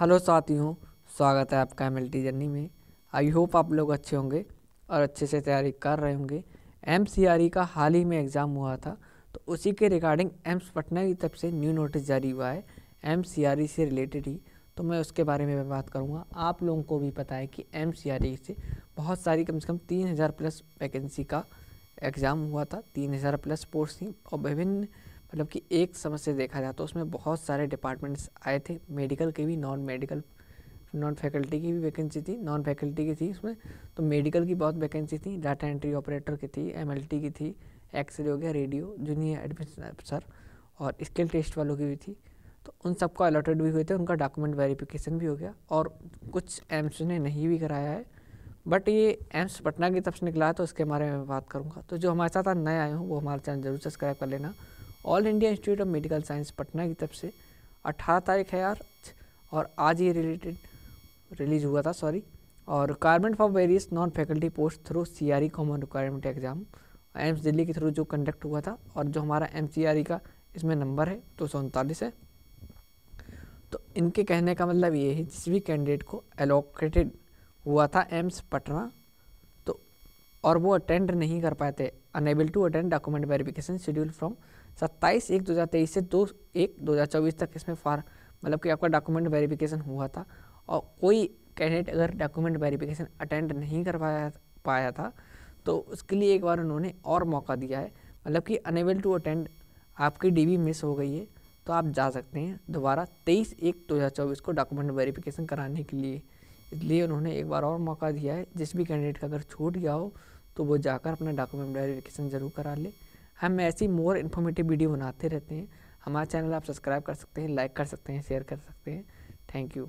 hello साथियों स्वागत है आपका एम एल टी जर्नी में आई होप आप लोग अच्छे होंगे और अच्छे से तैयारी कर रहे होंगे एम सी आर ई का हाल ही में एग्ज़ाम हुआ था तो उसी के रिगार्डिंग एम्स पटना की तरफ से न्यू नोटिस जारी हुआ है एम सी आर ई से रिलेटेड ही तो मैं उसके बारे में भी बात करूँगा आप लोगों को भी पता है कि एम सी आर ई से बहुत सारी कम से कम तीन हज़ार प्लस वैकेंसी का एग्ज़ाम हुआ था तीन हज़ार प्लस पोस्ट थी और विभिन्न मतलब कि एक समस्या से देखा जाए तो उसमें बहुत सारे डिपार्टमेंट्स आए थे मेडिकल के भी नॉन मेडिकल नॉन फैकल्टी की भी वैकेंसी थी नॉन फैकल्टी की थी उसमें तो मेडिकल की बहुत वैकेंसी थी डाटा एंट्री ऑपरेटर की थी एम की थी एक्सरे हो गया रेडियो जूनियर एडमिशन अफसर और स्किल टेस्ट वालों की भी थी तो उन सबको अलॉटेड भी हुए थे उनका डॉक्यूमेंट वेरिफिकेशन भी हो गया और कुछ एम्स ने नहीं भी कराया है बट ये एम्स पटना की तरफ से निकला है तो उसके बारे में बात करूँगा तो जो हमारे साथ आज नए आए हों वो हमारे चैनल जरूर सब्सक्राइब कर लेना All India Institute of Medical Science Patna की तरफ से 18 तारीख है यार और आज ये रिलेटेड रिलीज हुआ था सॉरी और requirement for various non faculty post through C R E common requirement exam AIIMS Delhi के थ्रू जो कंडक्ट हुआ था और जो हमारा एम सी आर ई का इसमें नंबर है दो सौ उनतालीस है तो इनके कहने का मतलब ये है जिस भी कैंडिडेट को एलोकेटेड हुआ था एम्स पटना तो और वो अटेंड नहीं कर पाए थे unable to attend document verification schedule from सत्ताईस एक दो हज़ार तेईस से दो एक दो हज़ार चौबीस तक इसमें फार मतलब कि आपका डॉक्यूमेंट वेरिफिकेशन हुआ था और कोई कैंडिडेट अगर डॉक्यूमेंट वेरिफिकेशन अटेंड नहीं कर पाया पाया था तो उसके लिए एक बार उन्होंने और मौका दिया है मतलब कि अनेबल टू अटेंड आपकी डीबी मिस हो गई है तो आप जा सकते हैं दोबारा तेईस एक दो हज़ार चौबीस को डॉक्यूमेंट वेरिफिकेशन कराने के लिए इसलिए उन्होंने एक बार और मौका दिया है जिस भी कैंडिडेट का अगर छूट गया हो तो वो जाकर अपना डॉक्यूमेंट वेरिफिकेशन ज़रूर करा ले हम ऐसी मोर इन्फॉर्मेटिव वीडियो बनाते रहते हैं हमारा चैनल आप सब्सक्राइब कर सकते हैं लाइक कर सकते हैं शेयर कर सकते हैं थैंक यू